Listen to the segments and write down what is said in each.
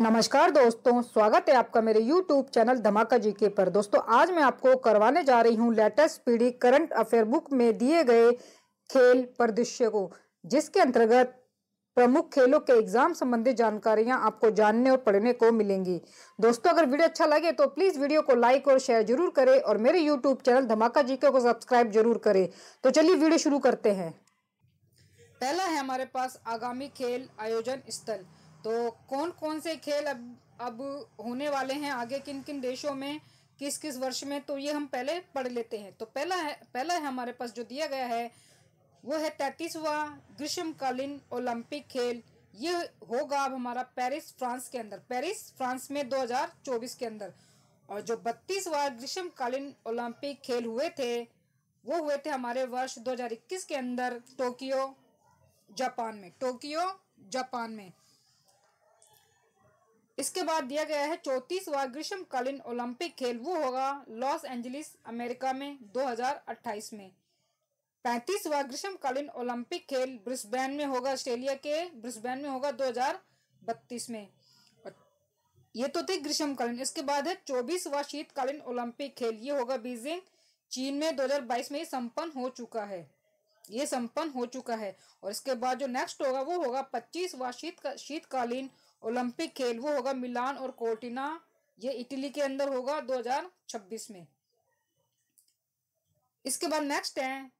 नमस्कार दोस्तों स्वागत है आपका मेरे YouTube चैनल धमाका जी के पर दोस्तों आज मैं आपको करवाने जा रही हूँ लेटेस्ट पीढ़ी करंट अफेयर बुक में दिए गए खेल परिदृश्य को जिसके अंतर्गत प्रमुख खेलों के एग्जाम संबंधित जानकारियां आपको जानने और पढ़ने को मिलेंगी दोस्तों अगर वीडियो अच्छा लगे तो प्लीज वीडियो को लाइक और शेयर जरूर करें और मेरे यूट्यूब चैनल धमाका जी को सब्सक्राइब जरूर करें तो चलिए वीडियो शुरू करते हैं पहला है हमारे पास आगामी खेल आयोजन स्थल तो कौन कौन से खेल अब अब होने वाले हैं आगे किन किन देशों में किस किस वर्ष में तो ये हम पहले पढ़ लेते हैं तो पहला है पहला है हमारे पास जो दिया गया है वो है तैतीसवा ग्रीष्मकालीन ओलंपिक खेल ये होगा अब हमारा पेरिस फ्रांस के अंदर पेरिस फ्रांस में 2024 के अंदर और जो बत्तीसवा ग्रीष्मकालीन ओलंपिक खेल हुए थे वो हुए थे हमारे वर्ष 2021 के अंदर टोक्यो जापान में टोक्यो जापान में इसके बाद दिया गया है चौतीसवा ग्रीष्मकालीन ओलंपिक खेल वो होगा लॉस एंजलिस अमेरिका में 2028 में पैंतीसवा ग्रीष्मकालीन ओलंपिक खेल ब्रिस्बेन में होगा ऑस्ट्रेलिया के ब्रिस्बेन में होगा 2032 में ये तो थे ग्रीष्मकालीन इसके बाद है चौबीसवा शीतकालीन ओलंपिक खेल ये होगा बीजिंग चीन में 2022 में ये संपन्न हो चुका है ये संपन्न हो चुका है और इसके बाद जो नेक्स्ट होगा वो होगा पच्चीसवा शीत शीतकालीन ओलंपिक खेल वो होगा मिलान और कोर्टिना ये इटली के अंदर होगा 2026 में इसके बाद नेक्स्ट है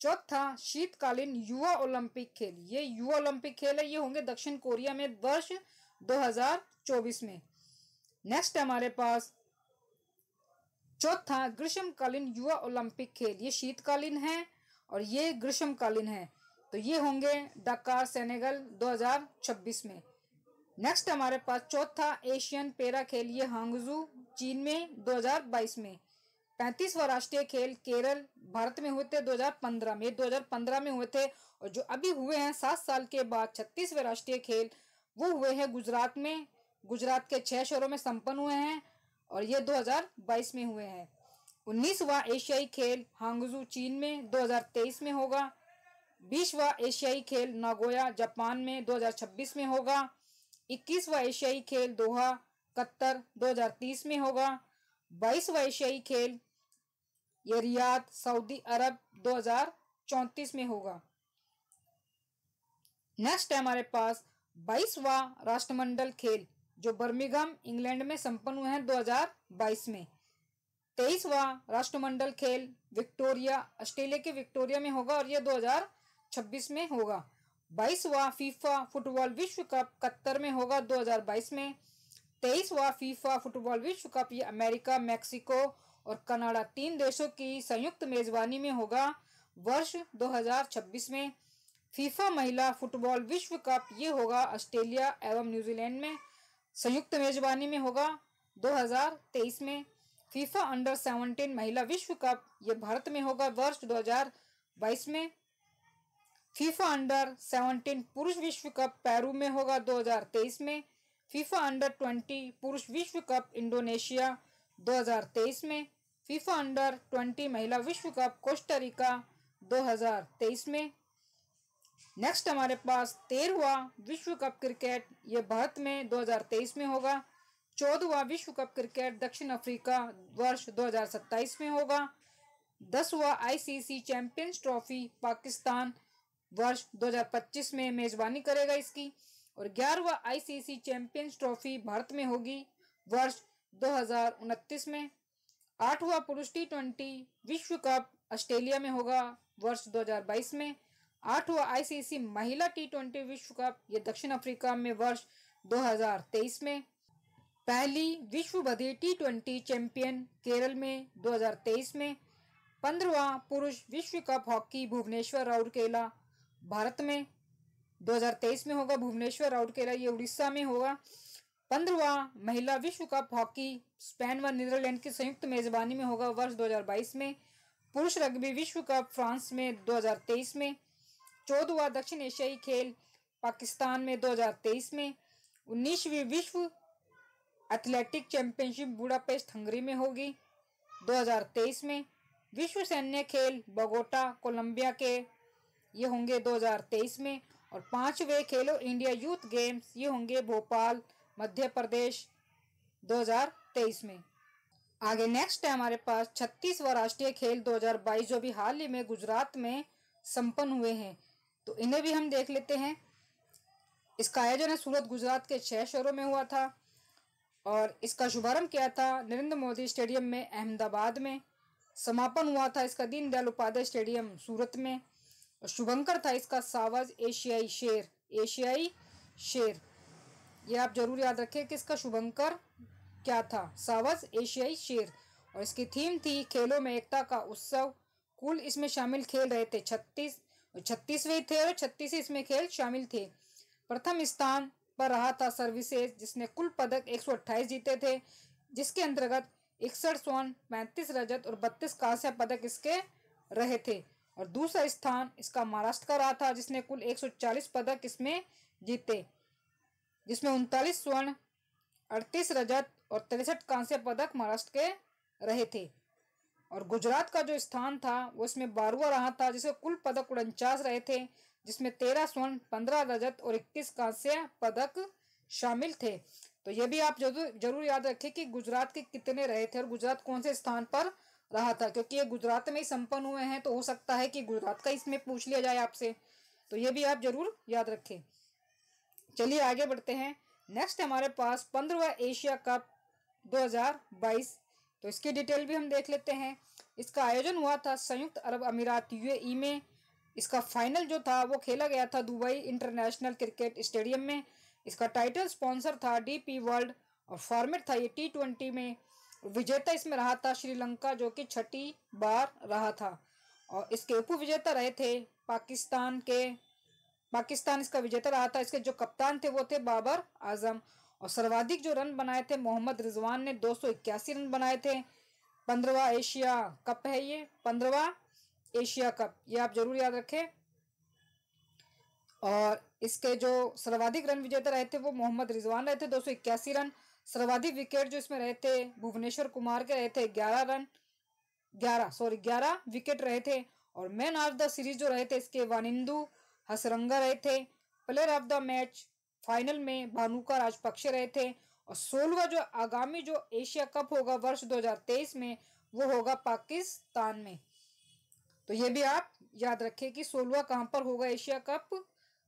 चौथा शीतकालीन युवा ओलंपिक खेल ये युवा ओलंपिक खेल है ये होंगे दक्षिण कोरिया में वर्ष 2024 में नेक्स्ट है हमारे पास चौथा ग्रीष्मकालीन युवा ओलंपिक खेल ये शीतकालीन है और ये ग्रीष्मकालीन है तो ये होंगे डकार सेनेगल 2026 में नेक्स्ट हमारे पास चौथा एशियन पेरा खेल ये हांगजू चीन में 2022 में पैंतीसवा राष्ट्रीय खेल केरल भारत में हुए थे 2015 में 2015 में हुए थे और जो अभी हुए हैं सात साल के बाद छत्तीसवें राष्ट्रीय खेल वो हुए हैं गुजरात में गुजरात के छह शहरों में संपन्न हुए हैं और ये 2022 में हुए हैं उन्नीसवा एशियाई खेल हांगजू चीन में 2023 में होगा बीसवा एशियाई खेल नागोया जापान में 2026 में होगा इक्कीसवा एशियाई खेल दोहा कत्तर 2030 में होगा बाईसवा एशियाई खेल ये रियाद सऊदी अरब 2034 में होगा नेक्स्ट है हमारे पास बाईसवा राष्ट्रमंडल खेल जो बर्मिंगम इंग्लैंड में संपन्न हुए हैं 2022 में तेईसवा राष्ट्रमंडल खेल विक्टोरिया ऑस्ट्रेलिया के विक्टोरिया में होगा और यह 2026 में होगा बाईसवा फीफा फुटबॉल विश्व कप कत्तर में होगा 2022 में तेईसवा फीफा फुटबॉल विश्व कप ये अमेरिका मैक्सिको और कनाडा तीन देशों की संयुक्त मेजबानी में होगा वर्ष 2026 में फीफा महिला फुटबॉल विश्व कप ये होगा ऑस्ट्रेलिया एवं न्यूजीलैंड में संयुक्त मेजबानी में होगा 2023 में फीफा अंडर सेवनटीन महिला विश्व कप ये भारत में होगा वर्ष 2022 में फीफा अंडर 17 पुरुष विश्व कप पेरू में होगा 2023 में फीफा अंडर 20 पुरुष विश्व कप इंडोनेशिया 2023 में फीफा अंडर 20 महिला विश्व कप हजार 2023 में नेक्स्ट हमारे पास तेरहवा विश्व कप क्रिकेट ये भारत में 2023 में होगा चौदहवा विश्व कप क्रिकेट दक्षिण अफ्रीका वर्ष 2027 में होगा दसवा आईसीसी चैंपियंस ट्रॉफी पाकिस्तान वर्ष 2025 में मेजबानी करेगा इसकी और ग्यारहवा आईसीसी चैंपियंस ट्रॉफी भारत में होगी वर्ष दो में आठवा पुरुष टी ट्वेंटी विश्व कप ऑस्ट्रेलिया में होगा वर्ष 2022 में आठवा आईसीसी महिला टी ट्वेंटी विश्व कप ये दक्षिण अफ्रीका में वर्ष 2023 में पहली विश्व बधिर टी ट्वेंटी चैंपियन केरल में 2023 में पंद्रवा पुरुष विश्व कप हॉकी भुवनेश्वर राउरकेला भारत में 2023 में होगा भुवनेश्वर राउरकेला ये उड़ीसा में होगा पंद्रवा महिला विश्व कप हॉकी स्पेन व नीदरलैंड की संयुक्त मेजबानी में होगा वर्ष 2022 में पुरुष रग्बी विश्व कप फ्रांस में 2023 में चौदहवा दक्षिण एशियाई खेल पाकिस्तान में 2023 में उन्नीसवीं विश्व एथलेटिक चैंपियनशिप बुडापेस्ट हंगरी में होगी 2023 में विश्व सैन्य खेल बगोटा कोलंबिया के ये होंगे 2023 में और पांचवे खेलो इंडिया यूथ गेम्स ये होंगे भोपाल मध्य प्रदेश 2023 में आगे नेक्स्ट है हमारे पास छत्तीसवा राष्ट्रीय खेल 2022 जो भी हाल ही में गुजरात में संपन्न हुए हैं तो इन्हें भी हम देख लेते हैं इसका आयोजन है सूरत गुजरात के छह शहरों में हुआ था और इसका शुभारंभ किया था नरेंद्र मोदी स्टेडियम में अहमदाबाद में समापन हुआ था इसका दीनदयाल उपाध्याय स्टेडियम सूरत में शुभंकर था इसका सावज एशियाई शेर एशियाई शेर ये आप जरूर याद रखें कि इसका शुभंकर क्या था सावज एशियाई शेर और इसकी थीम थी खेलों में एकता का उत्सव कुल इसमें शामिल खेल रहे थे छत्तीस छत्तीसवें थे और छत्तीस इसमें खेल शामिल थे प्रथम स्थान पर रहा था सर्विसेज जिसने कुल पदक एक जीते थे जिसके अंतर्गत इकसठ स्वर्ण पैंतीस रजत और बत्तीस कांस्य पदक इसके रहे थे और दूसरा स्थान इसका महाराष्ट्र का रहा था जिसने कुल 140 पदक इसमें जीते जिसमें उनतालीस स्वर्ण अड़तीस रजत और तिरसठ कांस्य पदक महाराष्ट्र के रहे थे और गुजरात का जो स्थान था वो इसमें बारवा रहा था जिसके कुल पदक उनचास रहे थे जिसमें तेरह स्वर्ण पंद्रह रजत और इक्कीस कांस्य पदक शामिल थे तो ये भी आप जरूर जरूर याद रखें कि गुजरात के कितने रहे थे और गुजरात कौन से स्थान पर रहा था क्योंकि ये गुजरात में संपन्न हुए हैं तो हो सकता है कि गुजरात का इसमें पूछ लिया जाए आपसे तो ये भी आप जरूर याद रखें चलिए आगे बढ़ते हैं नेक्स्ट हमारे पास पंद्रवा एशिया कप 2022 तो इसकी डिटेल भी हम देख लेते हैं इसका आयोजन हुआ था संयुक्त अरब अमीरात यूएई में इसका फाइनल जो था वो खेला गया था दुबई इंटरनेशनल क्रिकेट स्टेडियम में इसका टाइटल स्पॉन्सर था डीपी वर्ल्ड और फॉर्मेट था ये टी ट्वेंटी में विजेता इसमें रहा था श्रीलंका जो कि छठी बार रहा था और इसके उप विजेता रहे थे पाकिस्तान के पाकिस्तान इसका विजेता रहा था इसके जो कप्तान थे वो थे बाबर आजम और सर्वाधिक जो रन बनाए थे मोहम्मद रिजवान ने दो रन बनाए थे पंद्रवा एशिया कप है ये पंद्रवा एशिया कप ये आप जरूर याद रखें और इसके जो सर्वाधिक रन विजेता रहे थे वो मोहम्मद रिजवान रहे थे दो रन सर्वाधिक विकेट जो इसमें रहे थे भुवनेश्वर कुमार के रहे थे ग्यारह रन ग्यारह सॉरी ग्यारह विकेट रहे थे और मैन ऑफ द सीरीज जो रहे थे इसके वानिंदू हसरंगा रहे थे player of the match final में भानुका राजपक्षे रहे थे और सोलवा जो आगामी जो एशिया कप होगा वर्ष 2023 में वो होगा पाकिस्तान में तो ये भी आप याद रखें कि सोलवा कहाँ पर होगा एशिया कप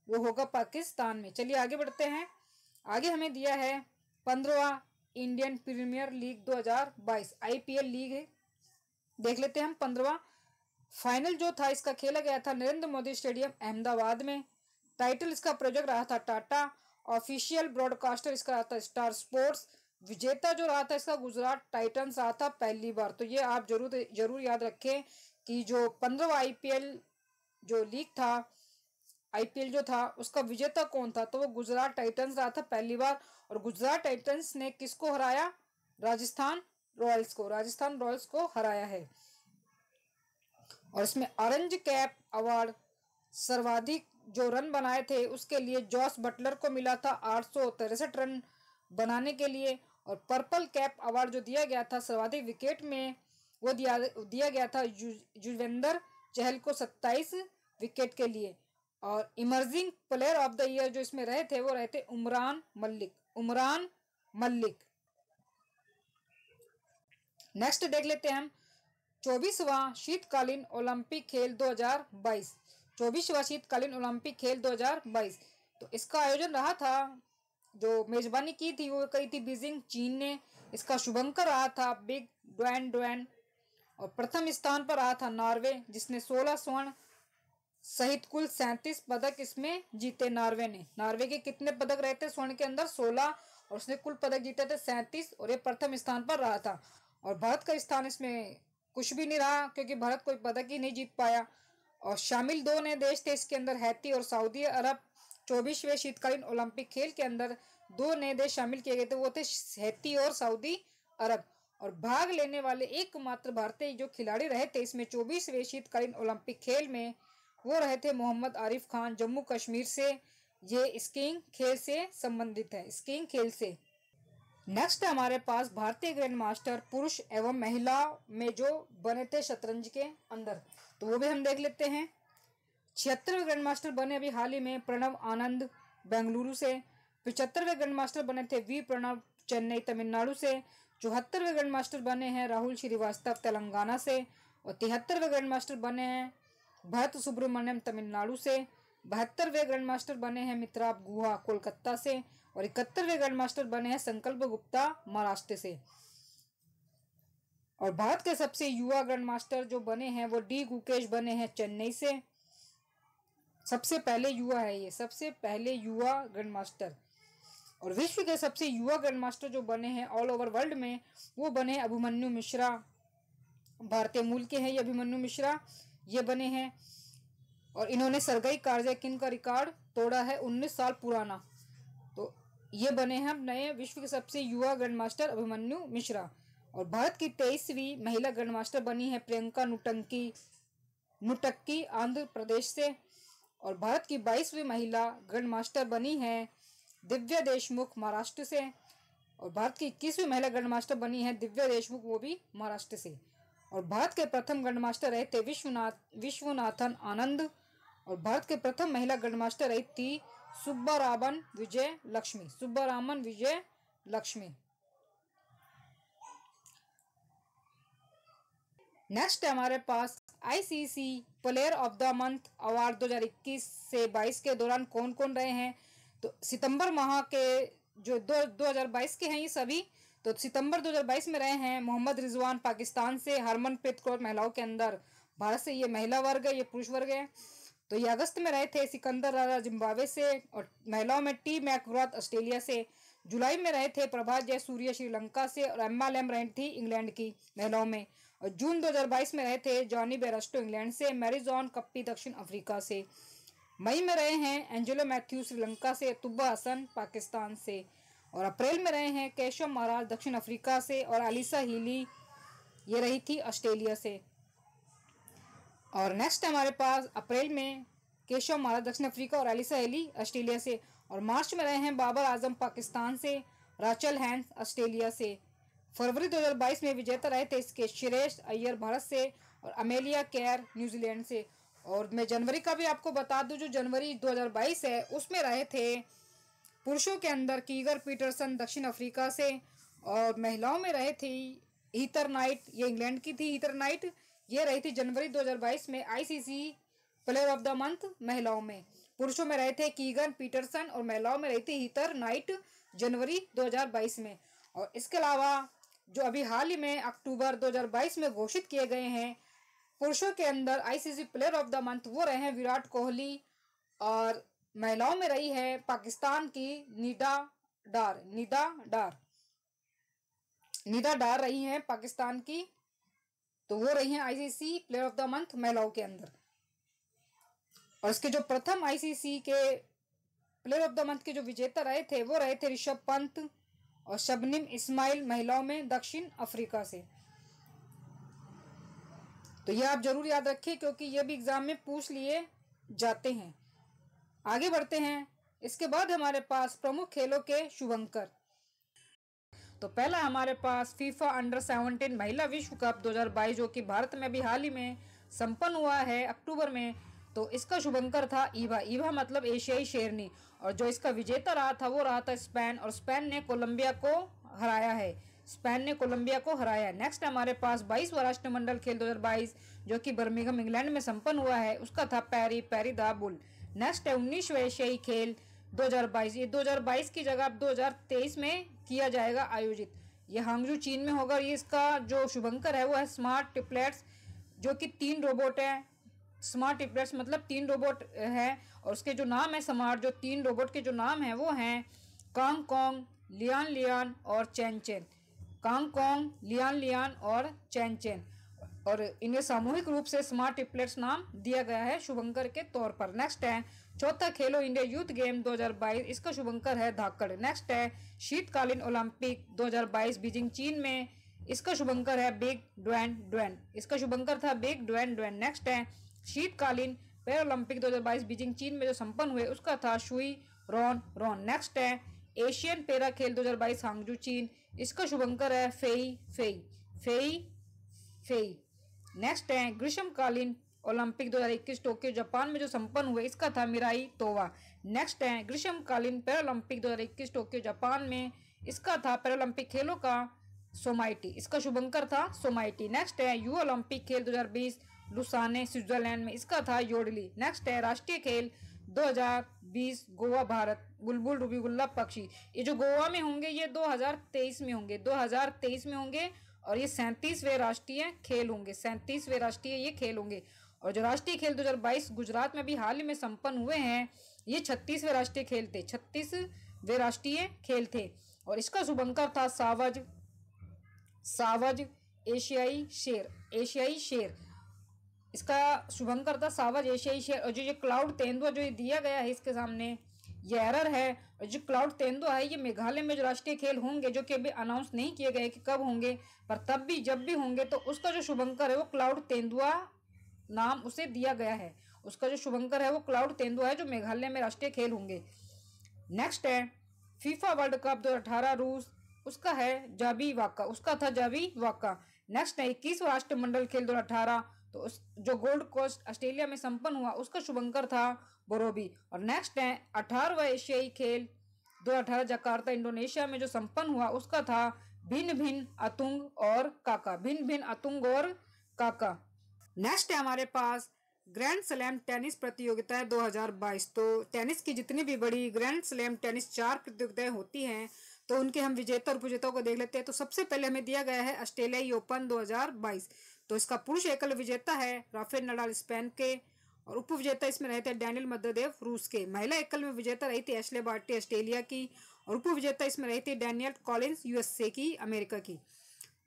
वो होगा पाकिस्तान में चलिए आगे बढ़ते हैं आगे हमें दिया है पंद्रवा Indian Premier League 2022 IPL league है देख लेते हैं हम पंद्रवा फाइनल जो था इसका खेला गया था नरेंद्र मोदी स्टेडियम अहमदाबाद में टाइटल इसका प्रोजेक्ट रहा था टाटा ऑफिशियल ब्रॉडकास्टर इसका रहा था स्टार स्पोर्ट्स विजेता जो रहा था इसका गुजरात टाइटन्स रहा था पहली बार तो ये आप जरूर जरूर याद रखें कि जो पंद्रह आईपीएल जो लीग था आईपीएल जो था उसका विजेता कौन था तो वो गुजरात टाइटंस रहा था पहली बार और गुजरात टाइटंस ने किसको हराया राजस्थान रॉयल्स को राजस्थान रॉयल्स को हराया है और इसमें ऑरेंज कैप अवार्ड सर्वाधिक जो रन बनाए थे उसके लिए जॉस बटलर को मिला था आठ रन बनाने के लिए और पर्पल कैप अवार्ड जो दिया गया था सर्वाधिक विकेट में वो दिया दिया गया था युजवेंद्र चहल को 27 विकेट के लिए और emerging player of the year जो इसमें रहे थे वो रहे थे उमरान मल्लिक उमरान मल्लिक नेक्स्ट देख लेते हैं हम चौबीसवा शीतकालीन ओलंपिक खेल 2022 चौबीसवा शीतकालीन ओलंपिक खेल 2022 तो इसका आयोजन रहा था जो मेजबानी की थी वो कही थी बीजिंग चीन ने इसका शुभंकर रहा था बिग ड्वैन डोन और प्रथम स्थान पर रहा था नॉर्वे जिसने 16 स्वर्ण सहित कुल सैंतीस पदक इसमें जीते नॉर्वे ने नॉर्वे के कितने पदक रहे थे स्वर्ण के अंदर सोलह और उसने कुल पदक जीते थे सैंतीस और ये प्रथम स्थान पर रहा था और भारत का स्थान इसमें कुछ भी नहीं रहा क्योंकि भारत कोई पदक ही नहीं जीत पाया और शामिल दो नए देश थे इसके अंदर हैती और सऊदी अरब चौबीसवें शीतकालीन ओलंपिक खेल के अंदर दो नए देश शामिल किए गए थे वो थे हैती और सऊदी अरब और भाग लेने वाले एकमात्र भारतीय जो खिलाड़ी रहे थे इसमें चौबीसवें शीतकालीन ओलंपिक खेल में वो रहे थे मोहम्मद आरिफ खान जम्मू कश्मीर से ये स्कीइंग खेल से संबंधित है स्कीइंग खेल से नेक्स्ट हमारे पास भारतीय ग्रैंड मास्टर पुरुष एवं महिला में जो बने थे शतरंज के अंदर तो वो भी हम देख लेते हैं छिहत्तरवें ग्रैंड मास्टर बने अभी हाल ही में प्रणव आनंद बेंगलुरु से पिचहत्तरवें ग्रैंड मास्टर बने थे वी प्रणव चेन्नई तमिलनाडु से चौहत्तरवें ग्रैंड मास्टर बने हैं राहुल श्रीवास्तव तेलंगाना से और तिहत्तरवें ग्रैंड मास्टर बने हैं भरत सुब्रमण्यम तमिलनाडु से बहत्तरवे ग्रैंड मास्टर बने हैं मित्राब गुहा कोलकाता से और इकहत्तरवे ग्रैंड मास्टर बने हैं संकल्प गुप्ता महाराष्ट्र से और भारत के सबसे युवा ग्रैंड मास्टर जो बने हैं वो डी गुकेश बने हैं चेन्नई से सबसे पहले युवा है ये सबसे पहले युवा ग्रैंड मास्टर और विश्व के सबसे युवा ग्रैंड मास्टर जो बने हैं ऑल ओवर वर्ल्ड में वो बने अभिमन्यु मिश्रा भारतीय मूल के हैं ये अभिमन्यु मिश्रा ये बने हैं और इन्होंने सरगई कार्जेकिन का रिकॉर्ड तोड़ा है उन्नीस साल पुराना तो ये बने हैं नए विश्व के सबसे युवा ग्रैंड मास्टर अभिमन्यु मिश्रा और भारत की तेईसवीं महिला ग्रैंड मास्टर बनी है प्रियंका नुटंकी नुटक्की आंध्र प्रदेश से और भारत की बाईसवीं महिला ग्रैंड मास्टर बनी है दिव्या देशमुख महाराष्ट्र से और भारत की इक्कीसवीं महिला ग्रैंड मास्टर बनी है दिव्या देशमुख वो भी महाराष्ट्र से और भारत के प्रथम मास्टर रहे थे विश्वनाथ विश्वनाथन आनंद और भारत के प्रथम महिला मास्टर रही थी सुब्बारामन विजय लक्ष्मी सुब्बारामन विजय लक्ष्मी नेक्स्ट है हमारे पास ICC player of the month award 2021 से 22 के दौरान कौन कौन रहे हैं तो सितंबर माह के जो दो बाईस के हैं ये सभी तो सितंबर 2022 में रहे हैं मोहम्मद रिजवान पाकिस्तान से हरमनप्रीत कौर महिलाओं के अंदर भारत से ये महिला वर्ग है ये पुरुष वर्ग है तो ये अगस्त में रहे थे सिकंदर राजा जिम्बावे से और महिलाओं में टी मैकव्रत ऑस्ट्रेलिया से जुलाई में रहे थे प्रभात जय सूर्य श्रीलंका से और एम्मा लैम रही थी इंग्लैंड की महिलाओं में और जून 2022 में रहे थे जॉनी बेरास्टो इंग्लैंड से मैरिजॉन कप्पी दक्षिण अफ्रीका से मई में रहे हैं एंजेलो मैथ्यू श्रीलंका से तुब्बा हसन पाकिस्तान से और अप्रैल में रहे हैं केशव महाराज दक्षिण अफ्रीका से और अलीसा हीली ये रही थी ऑस्ट्रेलिया से और नेक्स्ट हमारे पास अप्रैल में केशव महाराज दक्षिण अफ्रीका और अलीसा हेली ऑस्ट्रेलिया से और मार्च में रहे हैं बाबर आजम पाकिस्तान से राचल हैंस ऑस्ट्रेलिया से फरवरी 2022 में विजेता रहे थे इसके श्रेष्ठ अय्यर भारत से और अमेलिया केयर न्यूजीलैंड से और मैं जनवरी का भी आपको बता दूं जो जनवरी 2022 है उसमें रहे थे पुरुषों के अंदर कीगर पीटरसन दक्षिण अफ्रीका से और महिलाओं में रहे थी हीतर नाइट ये इंग्लैंड की थी हीतर नाइट ये रही थी जनवरी 2022 में ICC player of the month महिलाओं में पुरुषों में रहे थे कीगन पीटरसन और महिलाओं में रही थी हीतर नाइट जनवरी 2022 में और इसके अलावा जो अभी हाल ही में अक्टूबर 2022 में घोषित किए गए हैं पुरुषों के अंदर ICC player of the month वो रहे हैं विराट कोहली और महिलाओं में रही है पाकिस्तान की निदा डार निदा डार निदा डार रही है पाकिस्तान की तो वो रही है ICC player of the month महिलाओं के अंदर और इसके जो प्रथम आईसीसी के प्लेयर ऑफ द मंथ के जो विजेता रहे थे वो रहे थे ऋषभ पंत और शबनिम इस्माइल महिलाओं में दक्षिण अफ्रीका से तो ये आप जरूर याद रखिए क्योंकि ये भी एग्जाम में पूछ लिए जाते हैं आगे बढ़ते हैं इसके बाद हमारे पास प्रमुख खेलों के शुभंकर तो पहला हमारे पास फीफा अंडर 17 महिला विश्व कप 2022 जो कि भारत में भी हाल ही में संपन्न हुआ है अक्टूबर में तो इसका शुभंकर था ईवा ईवा मतलब एशियाई शेरनी और जो इसका विजेता रहा था वो रहा था स्पेन और स्पेन ने कोलंबिया को हराया है स्पेन ने कोलंबिया को हराया नेक्स्ट हमारे पास व राष्ट्रमंडल खेल 2022 जो कि बर्मिंगम इंग्लैंड में संपन्न हुआ है उसका था पैरी पैरी दा बुल नेक्स्ट है उन्नीसवें एशियाई खेल 2022 ये 2022 की जगह अब 2023 में किया जाएगा आयोजित ये हांगजू चीन में होगा और ये इसका जो शुभंकर है वो है स्मार्ट टिपलेट्स जो कि तीन रोबोट हैं स्मार्ट टिपलेट्स मतलब तीन रोबोट है और उसके जो नाम है स्मार्ट जो तीन रोबोट के जो नाम हैं वो हैं कांग कॉन्ग लियान लियान और Chen Chen Cong Cong Lian Lian और चैन चैन और इन्हें सामूहिक रूप से स्मार्ट टिपलेट्स नाम दिया गया है शुभंकर के तौर पर नेक्स्ट है चौथा खेलो इंडिया यूथ गेम 2022 इसका शुभंकर है धाकड़ नेक्स्ट है शीतकालीन ओलंपिक 2022 बीजिंग चीन में इसका शुभंकर है बिग ड्वेन ड्वेन इसका शुभंकर था बिग ड्वेन ड्वेन नेक्स्ट है शीतकालीन पैरालंपिक दो बीजिंग चीन में जो सम्पन्न हुए उसका था शुई रॉन रॉन नेक्स्ट है एशियन पैरा खेल 2022 हांगजू चीन इसका शुभंकर है Fei Fei Fei Fei next है ग्रीष्मकालीन ओलंपिक 2021 टोक्यो जापान में जो संपन्न हुए इसका था मिराई तोवा नेक्स्ट है ग्रीष्मकालीन पैरालंपिक 2021 टोक्यो जापान में इसका था पैरोल्पिक खेलों का सोमाइटी इसका शुभंकर था सोमाइटी नेक्स्ट है यू ओलंपिक खेल 2020 लुसाने स्विट्जरलैंड में इसका था योडली नेक्स्ट है राष्ट्रीय खेल 2020 गोवा भारत बुलबुल रूबीगुल्ला पक्षी ये जो गोवा में होंगे ये 2023 में होंगे 2023 में होंगे और ये सैंतीसवें राष्ट्रीय खेल होंगे सैंतीसवें राष्ट्रीय ये खेल होंगे और जो राष्ट्रीय खेल 2022 गुजरात में भी हाल ही में संपन्न हुए हैं ये छत्तीसवें राष्ट्रीय खेल थे छत्तीसवें राष्ट्रीय खेल थे और इसका शुभंकर था सावज सावज एशियाई शेर एशियाई शेर इसका शुभंकर था सावज एशियाई शेर और जो ये क्लाउड तेंदुआ जो ये दिया गया है इसके सामने ये एरर है जो क्लाउड तेंदो है ये मेघालय में जो राष्ट्रीय खेल होंगे जो कि अभी अनाउंस नहीं किए गए कि कब होंगे पर तब भी जब भी होंगे तो उसका जो शुभंकर है वो क्लाउड तेंदुआ नाम उसे दिया गया है उसका जो शुभंकर है वो क्लाउड तेंदुआ है जो मेघालय में राष्ट्रीय खेल होंगे नेक्स्ट है फीफा वर्ल्ड कप दो अठारह रूस उसका है जाबी वाका उसका था जाबी वाका नेक्स्ट है इक्कीसवा राष्ट्रमंडल खेल दो अठारह तो उस जो गोल्ड कोस्ट ऑस्ट्रेलिया में संपन्न हुआ उसका शुभंकर था बोरोबी और नेक्स्ट है अठारहवा एशियाई खेल अठारह जकार्ता इंडोनेशिया में जो संपन्न हुआ उसका था भिन्न भिन्न अतुंग और काका भिन्न भिन्न अतुंग और काका नेक्स्ट है हमारे पास ग्रैंड स्लैम टेनिस प्रतियोगिता हजार 2022 तो टेनिस की जितनी भी बड़ी ग्रैंड स्लैम टेनिस चार प्रतियोगिताएं होती हैं तो उनके हम विजेता और उपजेता को देख लेते हैं तो सबसे पहले हमें दिया गया है ऑस्ट्रेलियाई ओपन 2022 तो इसका पुरुष एकल विजेता है राफेल नडाल स्पेन के और उप विजेता इसमें रहे थे डैनियल मददेव रूस के महिला एकल में विजेता रही थी एशले बार्टी ऑस्ट्रेलिया की और उप विजेता इसमें रही थी डैनियल कॉलिन्स यूएसए की अमेरिका की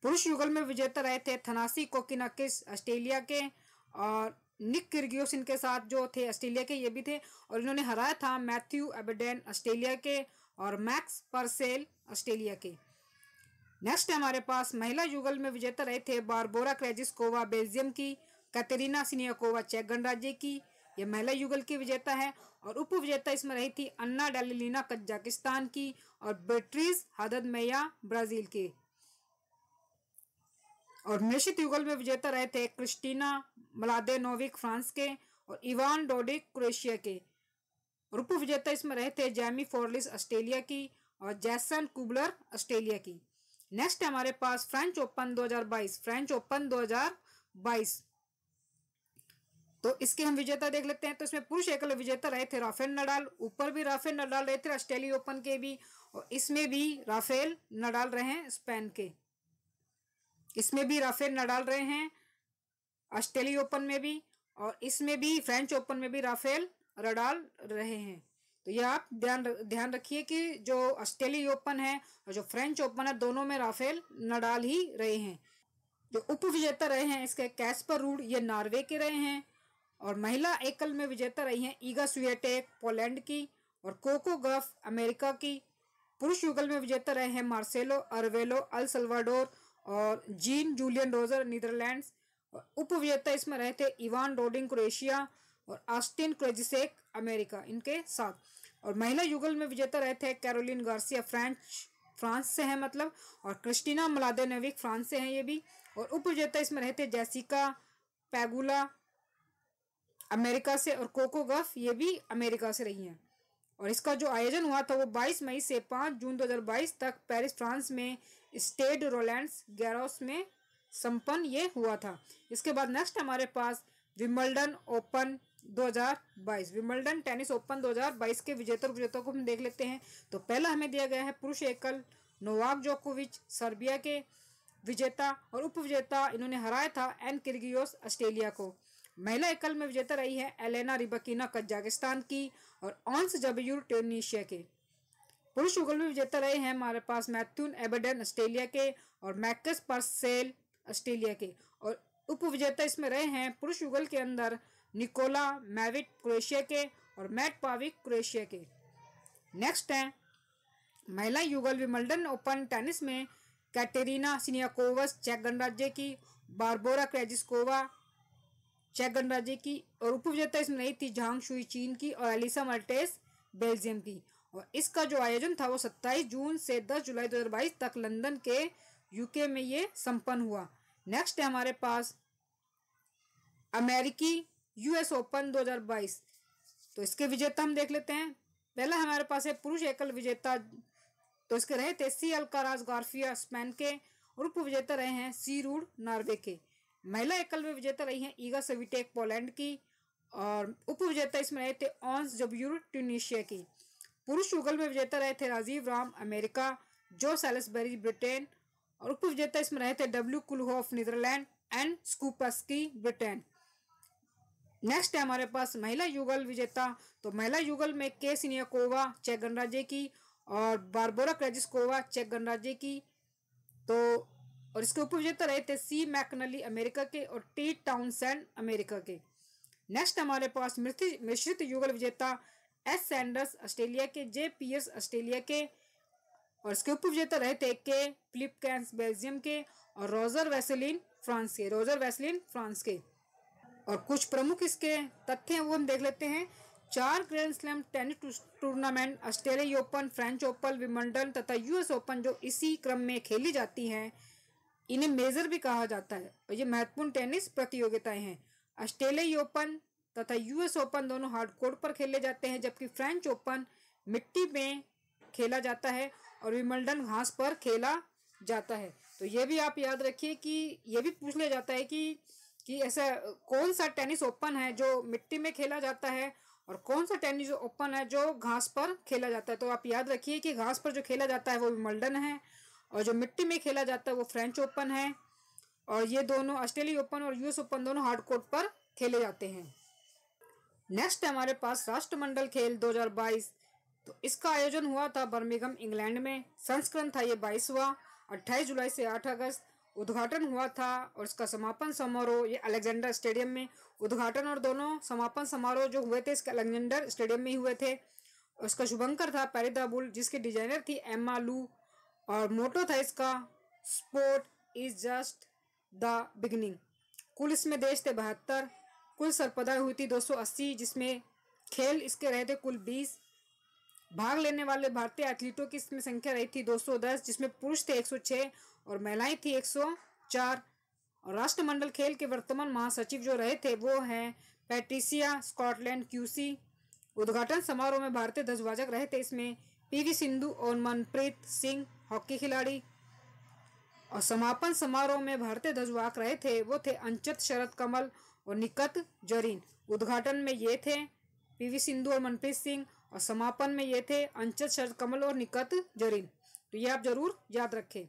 पुरुष युगल में विजेता रहे थे थनासी कोकिनाकिस ऑस्ट्रेलिया के और निक किर्गियोस इनके साथ जो थे ऑस्ट्रेलिया के ये भी थे और इन्होंने हराया था मैथ्यू एबेडेन ऑस्ट्रेलिया के और मैक्स परसेल ऑस्ट्रेलिया के नेक्स्ट हमारे पास महिला युगल में विजेता रहे थे बारबोरा क्रेजिस्कोवा बेल्जियम की कतरीना सिनियाकोवा चेक गणराज्य की यह महिला युगल की विजेता है और उप विजेता इसमें रही थी अन्ना डेलिना कजाकिस्तान की और बेट्रीज हदद मैया ब्राजील की और मिश्रित युगल में विजेता रहे थे क्रिस्टीना मलादे नोविक फ्रांस के और इवान डोडिक क्रोएशिया के और उप विजेता इसमें रहे थे जैमी फोरलिस ऑस्ट्रेलिया की और जैसन कुबलर ऑस्ट्रेलिया की नेक्स्ट हमारे पास फ्रेंच ओपन 2022 फ्रेंच ओपन 2022 तो इसके हम विजेता देख लेते हैं तो इसमें पुरुष एकल विजेता रहे थे राफेल नडाल ऊपर भी राफेल नडाल रहे थे ऑस्ट्रेलिया ओपन के भी और इसमें भी राफेल नडाल रहे हैं स्पेन के इसमें भी राफेल नडाल रहे हैं ऑस्ट्रेलिया ओपन में भी और इसमें भी फ्रेंच ओपन में भी राफेल रडाल रहे हैं तो ये आप ध्यान ध्यान रखिए कि जो ऑस्ट्रेलिया ओपन है और जो फ्रेंच ओपन है दोनों में राफेल नडाल ही रहे हैं जो उप विजेता रहे हैं इसके कैस्पर रूड ये नॉर्वे के रहे हैं और महिला एकल में विजेता रही हैं ईगा सुएटेक पोलैंड की और कोको गफ अमेरिका की पुरुष युगल में विजेता रहे हैं मार्सेलो अरवेलो अल सल्वाडोर और जीन जूलियन डोजर नीदरलैंड्स उप विजेता इसमें रहे थे इवान रोडिंग क्रोएशिया और आस्टिन क्रेजिसेक अमेरिका इनके साथ और महिला युगल में विजेता रहे थे कैरोलिन गार्सिया फ्रेंच फ्रांस से हैं मतलब और क्रिस्टीना मलादेनविक फ्रांस से हैं ये भी और उप विजेता इसमें रहे थे जैसिका पैगुला अमेरिका से और कोको गफ ये भी अमेरिका से रही हैं और इसका जो आयोजन हुआ था वो 22 मई से 5 जून 2022 तक पेरिस फ्रांस में स्टेड रोलैंड गैरोस में संपन्न ये हुआ था इसके बाद नेक्स्ट हमारे पास Wimbledon Open 2022 Wimbledon tennis Open 2022 के विजेता और विजेता को हम देख लेते हैं तो पहला हमें दिया गया है पुरुष एकल नोवाक जोकोविच सर्बिया के विजेता और उप विजेता इन्होंने हराया था एन किर्गियोस ऑस्ट्रेलिया को महिला एकल में विजेता रही है एलेना रिबकीना कजाकिस्तान की और ऑन्स जबयूर ट्यूनिशिया के पुरुष युगल में विजेता रहे हैं हमारे पास मैथ्यून एबडन ऑस्ट्रेलिया के और मैकस परसेल ऑस्ट्रेलिया के और उप विजेता इसमें रहे हैं पुरुष युगल के अंदर निकोला मैविट क्रोएशिया के और मैट पाविक क्रोएशिया के नेक्स्ट है महिला युगल विमल्डन ओपन टेनिस में कैटेरिना सिनियाकोवस चेक गणराज्य की बारबोरा क्रेजिस्कोवा चेक गणराज्य की और उपविजेता इसमें नहीं थी झांग शुई चीन की और एलिसा मल्टेस बेल्जियम की और इसका जो आयोजन था वो 27 जून से 10 जुलाई 2022 तक लंदन के यूके में ये संपन्न हुआ नेक्स्ट है हमारे पास अमेरिकी यूएस ओपन 2022 तो इसके विजेता हम देख लेते हैं पहला हमारे पास है पुरुष एकल विजेता तो इसके रहे थे सी अलकाराज गार्फिया स्पेन के और उप विजेता रहे हैं सी रूड नॉर्वे के महिला एकल में विजेता रही हैं ईगा सविटेक पोलैंड की और उप विजेता इसमें रहे थे ऑन्स जब्यूर ट्यूनिशिया की पुरुष युगल में विजेता रहे थे राजीव राम अमेरिका जो सेलिसबरी ब्रिटेन और उप विजेता इसमें रहे थे W Koolhof Netherland and Skupski की ब्रिटेन नेक्स्ट है हमारे पास महिला युगल विजेता तो महिला युगल में के कोवा चेक गणराज्य की और बारबोरा क्रेजिस्कोवा चेक गणराज्य की तो और इसके विजेता रहे थे सी मैकनली अमेरिका के और टी टाउन अमेरिका के नेक्स्ट हमारे पास मिश्रित युगल विजेता एस सैंडर्स ऑस्ट्रेलिया के जे पियर्स ऑस्ट्रेलिया के और इसके विजेता रहे थे के फ्लिपकैंस बेल्जियम के और रोजर वैसेलिन फ्रांस के रोजर वैसेलिन फ्रांस के और कुछ प्रमुख इसके तथ्य हैं वो हम देख लेते हैं चार grand slam tennis tournament Australia Open French Open Wimbledon तथा यूएस ओपन जो इसी क्रम में खेली जाती हैं इन्हें मेजर भी कहा जाता है और ये महत्वपूर्ण टेनिस प्रतियोगिताएं हैं ऑस्ट्रेलिया ओपन तथा यूएस ओपन दोनों हार्ड कोर्ट पर खेले जाते हैं जबकि फ्रेंच ओपन मिट्टी में खेला जाता है और विमल्डन घास पर खेला जाता है तो ये भी आप याद रखिए कि ये भी पूछ लिया जाता है कि कि ऐसा कौन सा टेनिस ओपन है जो मिट्टी में खेला जाता है और कौन सा टेनिस ओपन है जो घास पर खेला जाता है तो आप याद रखिए कि घास पर जो खेला जाता है वो विमल्डन है और जो मिट्टी में खेला जाता है वो फ्रेंच ओपन है और ये दोनों ऑस्ट्रेलिया ओपन और यूएस ओपन दोनों हार्ड कोर्ट पर खेले जाते हैं नेक्स्ट है हमारे पास राष्ट्रमंडल खेल 2022 तो इसका आयोजन हुआ था बर्मिंगम इंग्लैंड में संस्करण था ये बाईसवा अट्ठाईस जुलाई से आठ अगस्त उद्घाटन हुआ था और इसका समापन समारोह ये अलेक्जेंडर स्टेडियम में उद्घाटन और दोनों समापन समारोह जो हुए थे इसके अलेक्जेंडर स्टेडियम में ही हुए थे उसका शुभंकर था पैरिदाबुल जिसके डिजाइनर थी एम्मा लू और मोटो था इसका sport is just the beginning कुल इसमें देश थे बहत्तर कुल सरपदाएं हुई थी 280 जिसमें खेल इसके रहे थे कुल 20 भाग लेने वाले भारतीय एथलीटों की इसमें संख्या रही थी 210 जिसमें पुरुष थे और महिलाएं थी एक सौ चार और राष्ट्रमंडल खेल के वर्तमान महासचिव जो रहे थे वो हैं पैट्रिसिया स्कॉटलैंड क्यूसी उद्घाटन समारोह में भारतीय ध्वजवाचक रहे थे इसमें पीवी सिंधु और मनप्रीत सिंह हॉकी खिलाड़ी और समापन समारोह में भारतीय ध्वजवाहक रहे थे वो थे अंचत शरद कमल और निकत जरीन उद्घाटन में ये थे पीवी सिंधु और मनप्रीत सिंह और समापन में ये थे अंचत शरद कमल और निकत जरीन तो ये आप जरूर याद रखें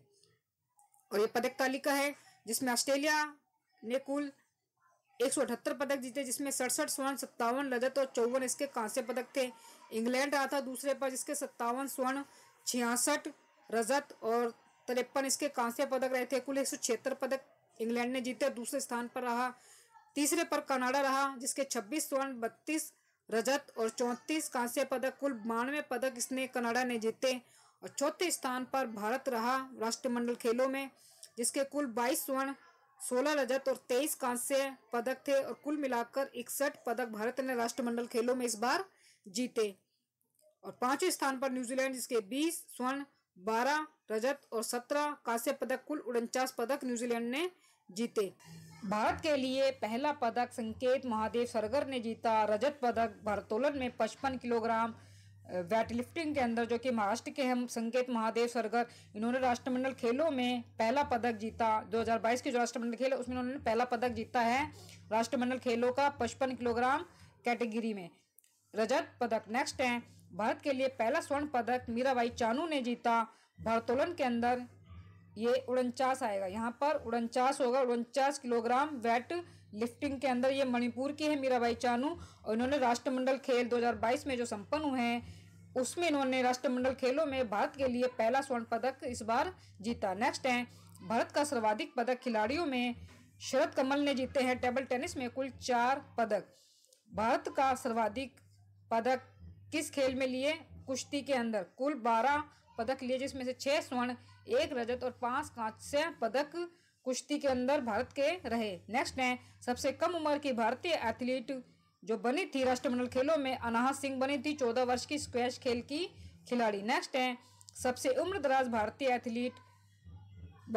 और ये पदक तालिका है जिसमें ऑस्ट्रेलिया ने कुल एक सौ अठहत्तर पदक जीते जिसमें सड़सठ स्वर्ण सत्तावन रजत और चौवन इसके कांस्य पदक थे इंग्लैंड रहा था दूसरे पर जिसके सत्तावन स्वर्ण छियासठ रजत और तिरपन इसके कांस्य पदक रहे थे कुल एक सौ छिहत्तर पदक इंग्लैंड ने जीते दूसरे स्थान पर रहा तीसरे पर कनाडा रहा जिसके छब्बीस स्वर्ण बत्तीस रजत और चौंतीस कांस्य पदक कुल बानवे पदक इसने कनाडा ने जीते और चौथे स्थान पर भारत रहा राष्ट्रमंडल खेलों में जिसके कुल बाईस स्वर्ण सोलह रजत और तेईस कांस्य पदक थे और कुल मिलाकर इकसठ पदक भारत ने राष्ट्रमंडल खेलों में इस बार जीते और पांचवें स्थान पर न्यूजीलैंड जिसके बीस स्वर्ण बारह रजत और सत्रह कांस्य पदक कुल उनचास पदक न्यूजीलैंड ने जीते भारत के लिए पहला पदक संकेत महादेव सरगर ने जीता रजत पदक भारतोलन में पचपन किलोग्राम वेट लिफ्टिंग के अंदर जो कि महाराष्ट्र के हैं संकेत महादेव सरगर इन्होंने राष्ट्रमंडल खेलों में पहला पदक जीता 2022 के जो राष्ट्रमंडल खेल उसमें उन्होंने पहला पदक जीता है राष्ट्रमंडल खेलों का पचपन किलोग्राम कैटेगरी में रजत पदक नेक्स्ट है भारत के लिए पहला स्वर्ण पदक मीराबाई चानू ने जीता भारतोलन के अंदर ये उनचास आएगा यहाँ पर उनचास होगा उनचास किलोग्राम वेट लिफ्टिंग के अंदर ये मणिपुर की है मीराबाई चानू और इन्होंने राष्ट्रमंडल खेल 2022 में जो संपन्न हुए हैं उसमें इन्होंने राष्ट्रमंडल खेलों में भारत के लिए पहला स्वर्ण पदक इस बार जीता नेक्स्ट है भारत का सर्वाधिक पदक खिलाड़ियों में शरद कमल ने जीते हैं टेबल टेनिस में कुल चार पदक भारत का सर्वाधिक पदक किस खेल में लिए कुश्ती के अंदर कुल बारह पदक लिए जिसमें से छः स्वर्ण एक रजत और पांच कांस्य पदक कुश्ती के अंदर भारत के रहे नेक्स्ट हैं सबसे कम उम्र की भारतीय एथलीट जो बनी थी राष्ट्रमंडल खेलों में अनाहा सिंह बनी थी चौदह वर्ष की स्क्वैश खेल की खिलाड़ी नेक्स्ट हैं सबसे उम्र दराज भारतीय एथलीट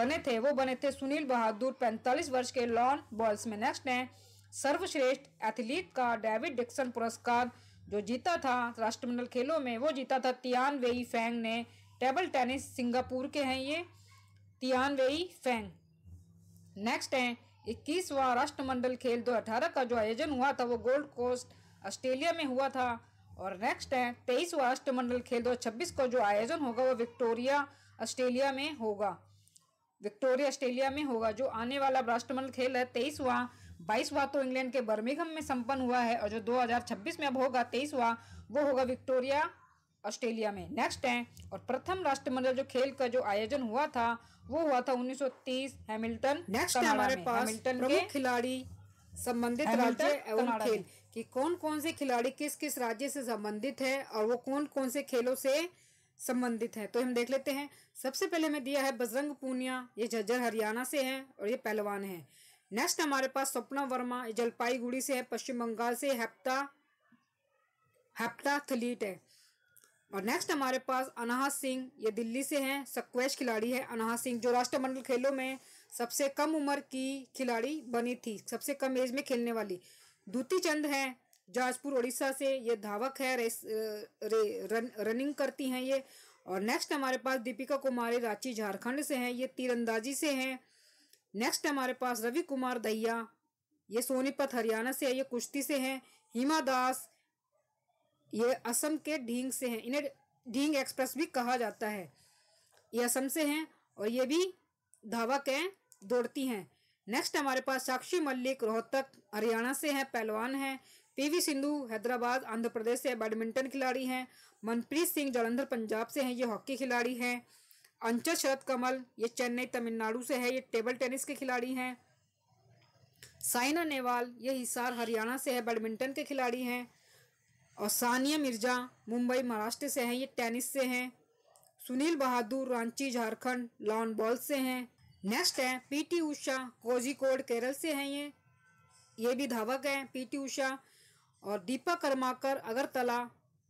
बने थे वो बने थे सुनील बहादुर पैंतालीस वर्ष के लॉन बॉल्स में नेक्स्ट हैं सर्वश्रेष्ठ एथलीट का डेविड डिक्सन पुरस्कार जो जीता था राष्ट्रमंडल खेलों में वो जीता था तियान वेई फैंग ने टेबल टेनिस सिंगापुर के हैं ये तियान वेई फैंग नेक्स्ट हैं इक्कीसवा राष्ट्रमंडल खेल 2018 का जो आयोजन हुआ था वो गोल्ड कोस्ट ऑस्ट्रेलिया में हुआ था और नेक्स्ट है तेईसवा राष्ट्रमंडल खेल 2026 का जो आयोजन होगा वो विक्टोरिया ऑस्ट्रेलिया में होगा विक्टोरिया ऑस्ट्रेलिया में होगा जो आने वाला राष्ट्रमंडल खेल है तेईसवा बाईसवा तो इंग्लैंड के बर्मिंगम में संपन्न हुआ है और जो 2026 में अब होगा तेईसवा वो होगा विक्टोरिया ऑस्ट्रेलिया में नेक्स्ट है और प्रथम राष्ट्रमंडल जो खेल का जो आयोजन हुआ था वो हुआ था 1930 हैमिल्टन नेक्स्ट हमारे पास हैमिल्टन के खिलाड़ी संबंधित राज्य एवं खेल कि कौन कौन से खिलाड़ी किस किस राज्य से संबंधित है और वो कौन कौन से खेलों से संबंधित है तो हम देख लेते हैं सबसे पहले हमें दिया है बजरंग पूनिया ये झज्जर हरियाणा से है और ये पहलवान है नेक्स्ट हमारे पास सपना वर्मा जलपाईगुड़ी से है पश्चिम बंगाल से हेप्टा हेप्टा थलीट है और नेक्स्ट हमारे पास अनाहा सिंह ये दिल्ली से हैं सक्वेश खिलाड़ी है अनाहा सिंह जो राष्ट्रमंडल खेलों में सबसे कम उम्र की खिलाड़ी बनी थी सबसे कम एज में खेलने वाली दूती चंद है जाजपुर उड़ीसा से ये धावक है रेस रे, रन, रनिंग करती हैं ये और नेक्स्ट हमारे पास दीपिका कुमारी रांची झारखंड से हैं ये तीरंदाजी से हैं नेक्स्ट हमारे पास रवि कुमार दहिया ये सोनीपत हरियाणा से है ये कुश्ती से हैं हिमा दास ये असम के ढींग से हैं इन्हें ढींग एक्सप्रेस भी कहा जाता है ये असम से हैं और ये भी धावा के दौड़ती हैं नेक्स्ट हमारे पास साक्षी मल्लिक रोहतक हरियाणा से हैं पहलवान हैं पीवी सिंधु हैदराबाद आंध्र प्रदेश से बैडमिंटन खिलाड़ी हैं मनप्रीत सिंह जालंधर पंजाब से हैं ये हॉकी खिलाड़ी हैं अंचल शरद कमल ये चेन्नई तमिलनाडु से है ये टेबल टेनिस के खिलाड़ी हैं साइना नेवाल ये हिसार हरियाणा से है बैडमिंटन के खिलाड़ी हैं और सानिया मिर्ज़ा मुंबई महाराष्ट्र से हैं ये टेनिस से हैं सुनील बहादुर रांची झारखंड लॉन बॉल से हैं नेक्स्ट है पीटी उषा कोजिकोड केरल से हैं ये ये भी धावक हैं पीटी उषा और दीपक कर्माकर अगरतला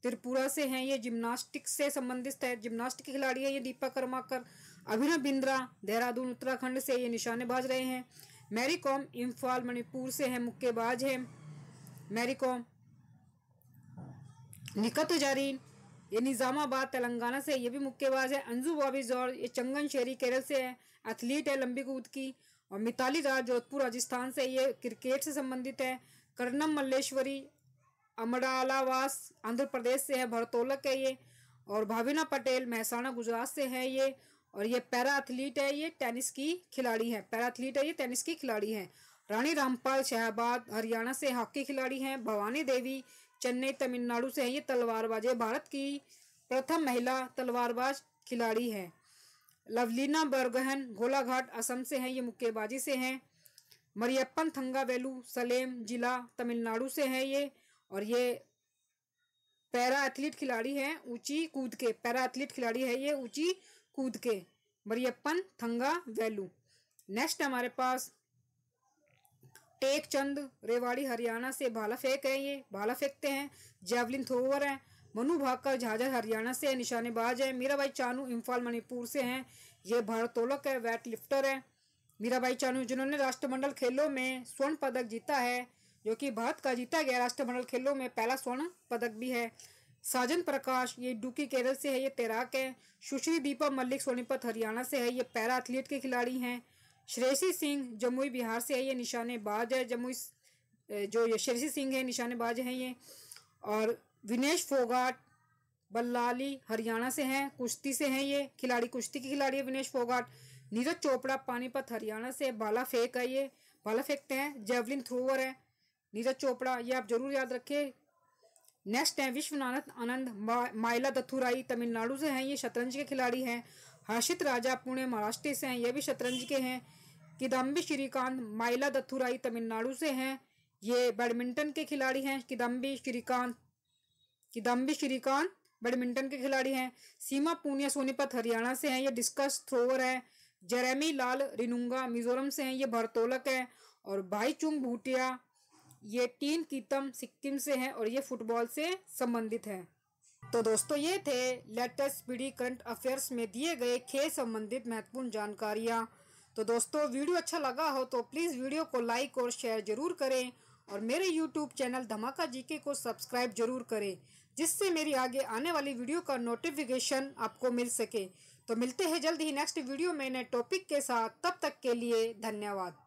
त्रिपुरा से हैं ये जिम्नास्टिक से संबंधित है जिम्नास्टिक खिलाड़ी हैं ये दीपक कर्माकर अभिनव बिंद्रा देहरादून उत्तराखंड से ये निशानेबाज रहे हैं मैरी कॉम इम्फाल मणिपुर से हैं मुक्केबाज हैं मैरी कॉम निकत जारीन ये निज़ामाबाद तेलंगाना से ये भी मुक्केबाज है अंजू बॉबी जॉर्ज ये चंगन शेरी केरल से है एथलीट है लंबी कूद की और मिताली राज जोधपुर राजस्थान से ये क्रिकेट से संबंधित है कर्णम मल्लेश्वरी अमडालावास आंध्र प्रदेश से है भरतोलक है ये और भाविना पटेल महसाणा गुजरात से है ये और ये पैरा एथलीट है ये टेनिस की खिलाड़ी है पैरा एथलीट है ये टेनिस की खिलाड़ी है रानी रामपाल शहबाद हरियाणा से हॉकी खिलाड़ी हैं भवानी देवी चेन्नई तमिलनाडु से हैं ये तलवारबाज ये भारत की प्रथम महिला तलवारबाज खिलाड़ी है लवलीना बरगहन गोलाघाट असम से हैं ये मुक्केबाजी से हैं मरियप्पन थंगावेलू सलेम जिला तमिलनाडु से हैं ये और ये पैरा एथलीट खिलाड़ी हैं ऊंची कूद के पैरा एथलीट खिलाड़ी है ये ऊंची कूद के मरियप्पन थंगा वेलू नेक्स्ट हमारे पास टेक चंद रेवाड़ी हरियाणा से भाला फेंक है ये भाला फेंकते हैं जेवलिन थ्रोवर हैं मनु भाकर झाझा हरियाणा से है निशानेबाज है मीराबाई चानू इम्फाल मणिपुर से हैं ये भारतोलक है वेट लिफ्टर है मीराबाई चानू जिन्होंने राष्ट्रमंडल खेलों में स्वर्ण पदक जीता है जो कि भारत का जीता गया राष्ट्रमंडल खेलों में पहला स्वर्ण पदक भी है साजन प्रकाश ये डुकी केरल से है ये तैराक है सुश्री दीपा मल्लिक सोनीपत हरियाणा से है ये पैरा एथलीट के खिलाड़ी हैं श्रेयसी सिंह जमुई बिहार से है ये निशानेबाज है जमुई जो ये श्रेयसी सिंह है निशानेबाज हैं ये और विनेश फोगाट बल्लाली हरियाणा से हैं कुश्ती से हैं ये खिलाड़ी कुश्ती के खिलाड़ी है विनेश फोगाट नीरज चोपड़ा पानीपत हरियाणा से बाला फेंक है ये बाला फेंकते हैं जेवलिन थ्रोवर है नीरज चोपड़ा ये आप जरूर याद रखें नेक्स्ट है विश्वनाथ आनंद माइला दथुराई तमिलनाडु से हैं ये शतरंज के खिलाड़ी हैं हर्षित राजा पुणे महाराष्ट्र से हैं ये भी शतरंज के हैं किदम्बी श्रीकांत माइला दत्थुराई तमिलनाडु से हैं ये बैडमिंटन के खिलाड़ी हैं किदम्बी श्रीकांत किदम्बी श्रीकांत बैडमिंटन के खिलाड़ी हैं सीमा पूनिया सोनीपत हरियाणा से हैं ये डिस्कस थ्रोवर हैं जेरेमी लाल रिनुंगा मिजोरम से हैं ये भरतोलक हैं और भाईचुंग भूटिया ये टीन कीतम सिक्किम से हैं और ये फुटबॉल से संबंधित हैं तो दोस्तों ये थे लेटेस्ट पीढ़ी करंट अफेयर्स में दिए गए खेल संबंधित महत्वपूर्ण जानकारियाँ तो दोस्तों वीडियो अच्छा लगा हो तो प्लीज़ वीडियो को लाइक और शेयर ज़रूर करें और मेरे यूट्यूब चैनल धमाका जीके को सब्सक्राइब जरूर करें जिससे मेरी आगे आने वाली वीडियो का नोटिफिकेशन आपको मिल सके तो मिलते हैं जल्द ही नेक्स्ट वीडियो में नए टॉपिक के साथ तब तक के लिए धन्यवाद